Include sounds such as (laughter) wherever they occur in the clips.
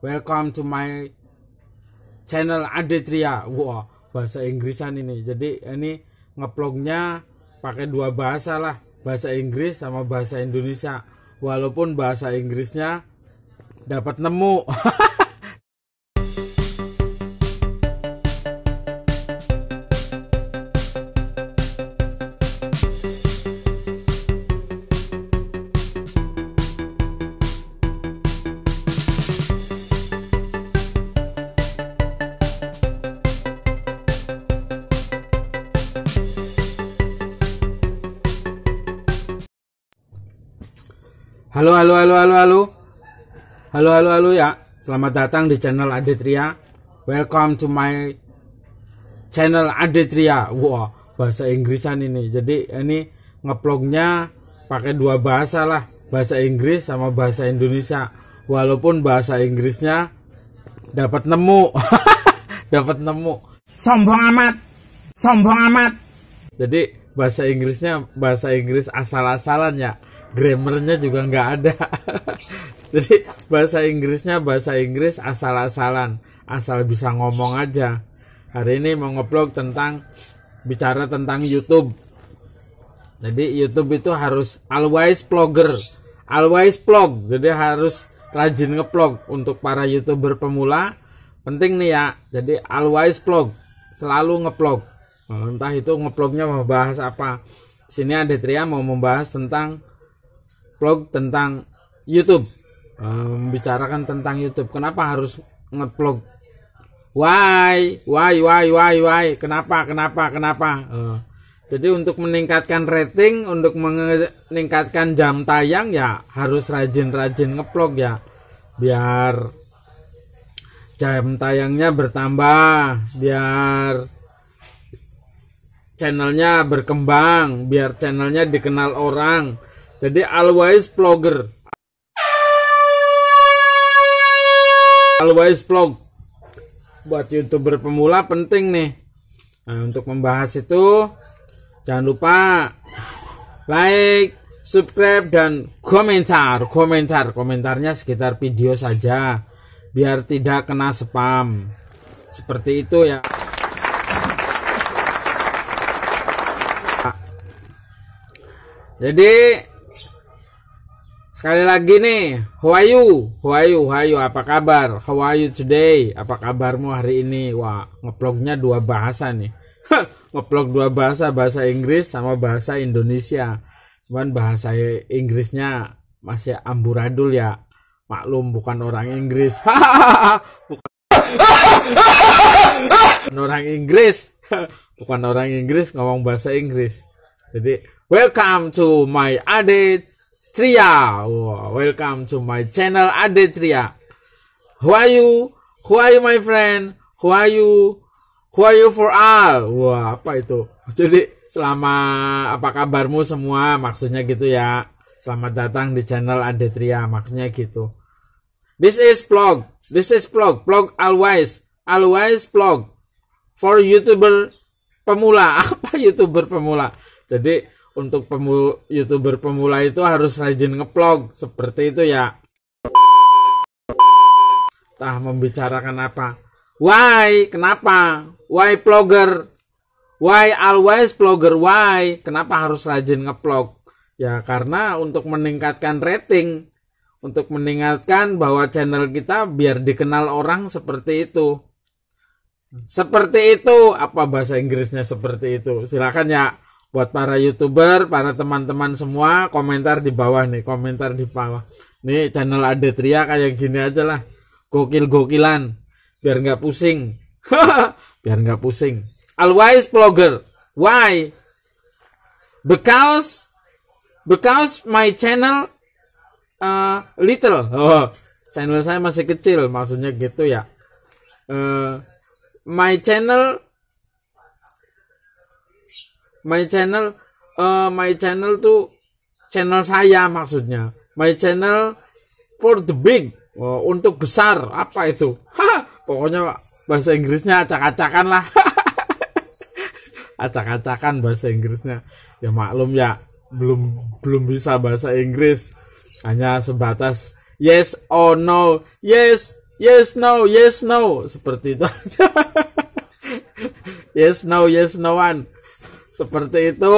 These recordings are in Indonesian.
welcome to my channel Adetria. wah wow, bahasa Inggrisan ini jadi ini ngeplognya pakai dua bahasa lah bahasa Inggris sama bahasa Indonesia walaupun bahasa Inggrisnya dapat nemu (laughs) Halo, halo, halo, halo, halo. Halo, halo, halo ya. Selamat datang di channel Aditria. Welcome to my channel Aditria. Wah, wow, bahasa Inggrisan ini. Jadi ini ngeplognya pakai dua bahasa lah, bahasa Inggris sama bahasa Indonesia. Walaupun bahasa Inggrisnya dapat nemu. (laughs) dapat nemu. Sombong amat. Sombong amat. Jadi bahasa Inggrisnya bahasa Inggris asal-asalan ya grammarnya juga nggak ada (laughs) jadi bahasa Inggrisnya bahasa Inggris asal-asalan asal bisa ngomong aja hari ini mau ngeblog tentang bicara tentang YouTube jadi YouTube itu harus always blogger always blog jadi harus rajin ngeblog untuk para youtuber pemula penting nih ya jadi always blog selalu ngeblog nah, entah itu ngeblognya membahas apa sini Aditya mau membahas tentang vlog tentang YouTube eh, membicarakan tentang YouTube kenapa harus ngevlog? why why why why why kenapa kenapa kenapa eh, jadi untuk meningkatkan rating untuk meningkatkan jam tayang ya harus rajin-rajin ngevlog ya biar jam tayangnya bertambah biar channelnya berkembang biar channelnya dikenal orang jadi always vlogger. Always vlog. Buat youtuber pemula penting nih. Nah, untuk membahas itu jangan lupa like, subscribe dan komentar, komentar, komentarnya sekitar video saja biar tidak kena spam. Seperti itu ya. Jadi Sekali lagi nih, how are you? How are you? How are you? Apa kabar? How are you today? Apa kabarmu hari ini? Wah, ngeplognya dua bahasa nih. ngeplog dua bahasa, bahasa Inggris sama bahasa Indonesia. Cuman bahasa Inggrisnya masih amburadul ya. Maklum bukan orang Inggris. (laughs) bukan orang Inggris. (laughs) bukan orang Inggris ngomong bahasa Inggris. Jadi, welcome to my adit Tria. Wow, welcome to my channel Ade Tria. Who are you? Who are you my friend? Who are you? Who are you for all? Wah, apa itu? (laughs) Jadi selama apa kabarmu semua maksudnya gitu ya. Selamat datang di channel Ade Tria maksudnya gitu. This is vlog. This is vlog. Vlog always. Always vlog. For YouTuber pemula. (laughs) Apa YouTuber pemula? Jadi untuk pemu youtuber pemula itu harus rajin ngeplog seperti itu ya tah membicarakan apa why kenapa why blogger? why always blogger? why kenapa harus rajin ngeplog ya karena untuk meningkatkan rating untuk meningkatkan bahwa channel kita biar dikenal orang seperti itu seperti itu apa bahasa Inggrisnya seperti itu silakan ya buat para youtuber, para teman-teman semua, komentar di bawah nih, komentar di bawah. Nih channel Adetria kayak gini aja lah, gokil-gokilan, biar nggak pusing, (laughs) biar nggak pusing. Always blogger, why? Because, because my channel uh, little, oh, channel saya masih kecil, maksudnya gitu ya. Uh, my channel my channel uh, my channel tuh channel saya maksudnya my channel for the big oh, untuk besar apa itu pokoknya bahasa Inggrisnya acak-acakan lah (laughs) acak-acakan bahasa Inggrisnya ya maklum ya belum belum bisa bahasa Inggris hanya sebatas yes or no yes yes no yes no seperti itu (laughs) yes no yes no one seperti itu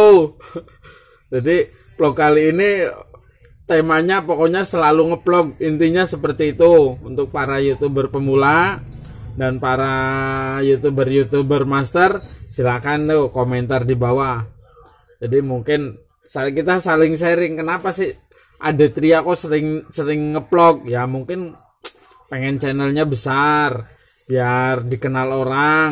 (laughs) jadi vlog kali ini temanya pokoknya selalu ngevlog intinya seperti itu untuk para youtuber pemula dan para youtuber youtuber master silakan tuh komentar di bawah jadi mungkin kita saling sharing kenapa sih ada tria kok sering sering ngevlog ya mungkin pengen channelnya besar biar dikenal orang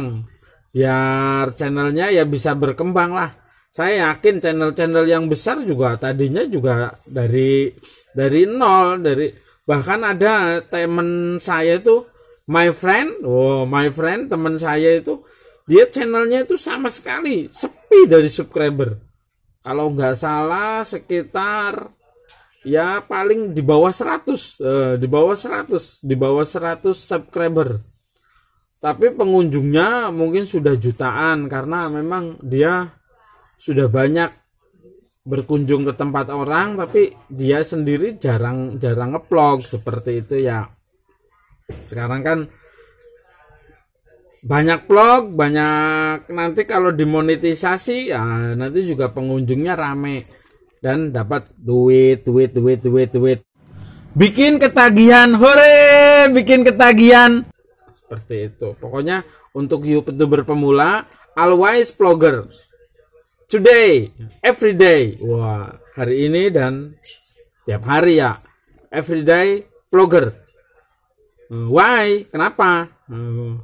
biar channelnya ya bisa berkembang lah saya yakin channel-channel yang besar juga tadinya juga dari dari nol dari bahkan ada temen saya itu my friend oh my friend temen saya itu dia channelnya itu sama sekali sepi dari subscriber kalau nggak salah sekitar ya paling di bawah 100 eh, di bawah 100 di bawah 100 subscriber tapi pengunjungnya mungkin sudah jutaan karena memang dia sudah banyak berkunjung ke tempat orang tapi dia sendiri jarang jarang ngeplog seperti itu ya sekarang kan banyak vlog banyak nanti kalau dimonetisasi ya nanti juga pengunjungnya rame dan dapat duit duit duit duit duit bikin ketagihan hore bikin ketagihan seperti itu pokoknya untuk youtuber pemula always vlogger today every day wah hari ini dan tiap hari ya every day vlogger eh, why kenapa uh,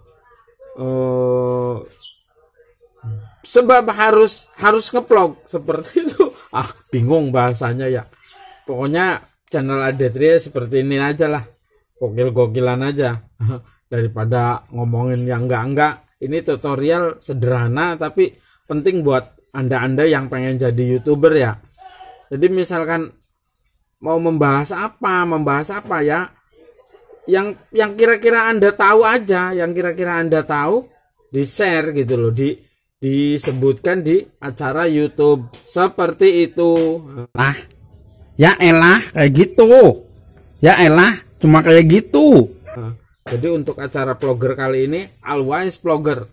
sebab harus harus ngeplog seperti itu (laughs) ah bingung bahasanya ya pokoknya channel adetria seperti ini aja lah gokil-gokilan aja (laughs) daripada ngomongin yang enggak-enggak ini tutorial sederhana tapi penting buat anda-anda yang pengen jadi youtuber ya jadi misalkan mau membahas apa membahas apa ya yang yang kira-kira anda tahu aja yang kira-kira anda tahu di share gitu loh di disebutkan di acara YouTube seperti itu lah ya elah kayak gitu ya elah cuma kayak gitu jadi untuk acara vlogger kali ini Always Vlogger.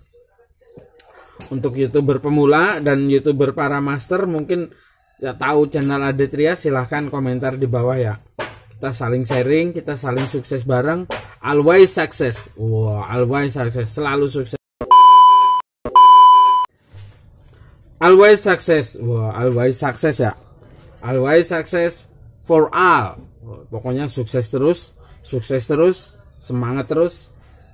Untuk YouTuber pemula dan YouTuber para master mungkin ya tahu channel Aditria silahkan komentar di bawah ya. Kita saling sharing, kita saling sukses bareng. Always sukses. Wow, always sukses, selalu sukses. Always sukses. Wow, always sukses ya. Always sukses for all. Pokoknya sukses terus, sukses terus semangat terus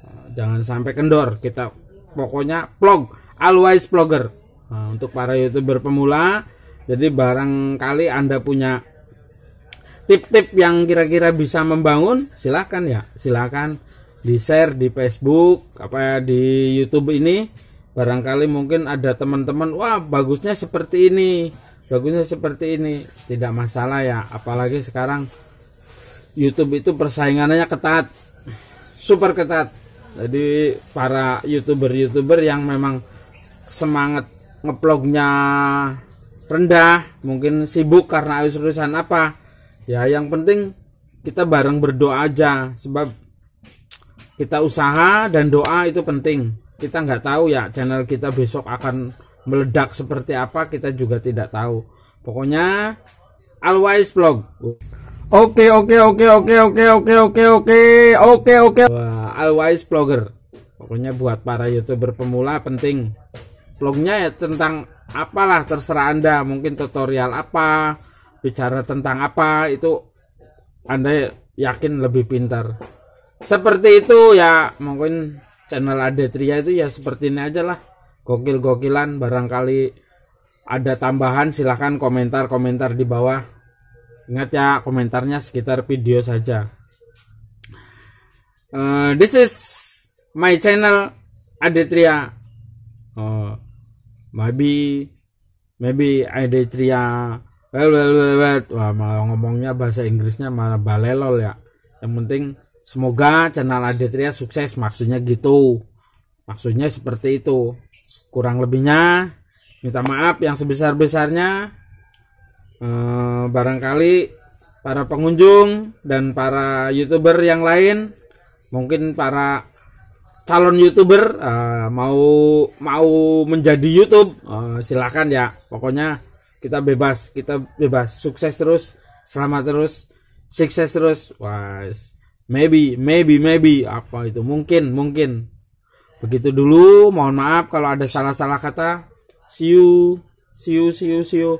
eh, jangan sampai kendor kita pokoknya vlog always vlogger nah, eh, untuk para youtuber pemula jadi barangkali anda punya tip-tip yang kira-kira bisa membangun silahkan ya silahkan di share di Facebook apa ya, di YouTube ini barangkali mungkin ada teman-teman wah bagusnya seperti ini bagusnya seperti ini tidak masalah ya apalagi sekarang YouTube itu persaingannya ketat super ketat jadi para youtuber-youtuber yang memang semangat ngeplognya rendah mungkin sibuk karena urusan apa ya yang penting kita bareng berdoa aja sebab kita usaha dan doa itu penting kita nggak tahu ya channel kita besok akan meledak seperti apa kita juga tidak tahu pokoknya always vlog Oke oke oke oke oke oke oke oke oke oke. Wah, always vlogger. Pokoknya buat para youtuber pemula penting. Vlognya ya tentang apalah terserah anda. Mungkin tutorial apa, bicara tentang apa itu anda yakin lebih pintar. Seperti itu ya mungkin channel Adetria itu ya seperti ini aja lah. Gokil-gokilan barangkali ada tambahan silahkan komentar-komentar di bawah Ingat ya komentarnya sekitar video saja. Uh, this is my channel Adetria. Uh, oh, maybe maybe Adetria. Well, well, well, well. Wah, malah ngomongnya bahasa Inggrisnya malah balelol ya. Yang penting semoga channel Adetria sukses maksudnya gitu. Maksudnya seperti itu. Kurang lebihnya minta maaf yang sebesar-besarnya Eh, barangkali para pengunjung dan para youtuber yang lain mungkin para calon youtuber uh, mau mau menjadi YouTube uh, silakan ya pokoknya kita bebas kita bebas sukses terus selamat terus sukses terus was maybe maybe maybe apa itu mungkin mungkin begitu dulu mohon maaf kalau ada salah-salah kata see you see you see you see you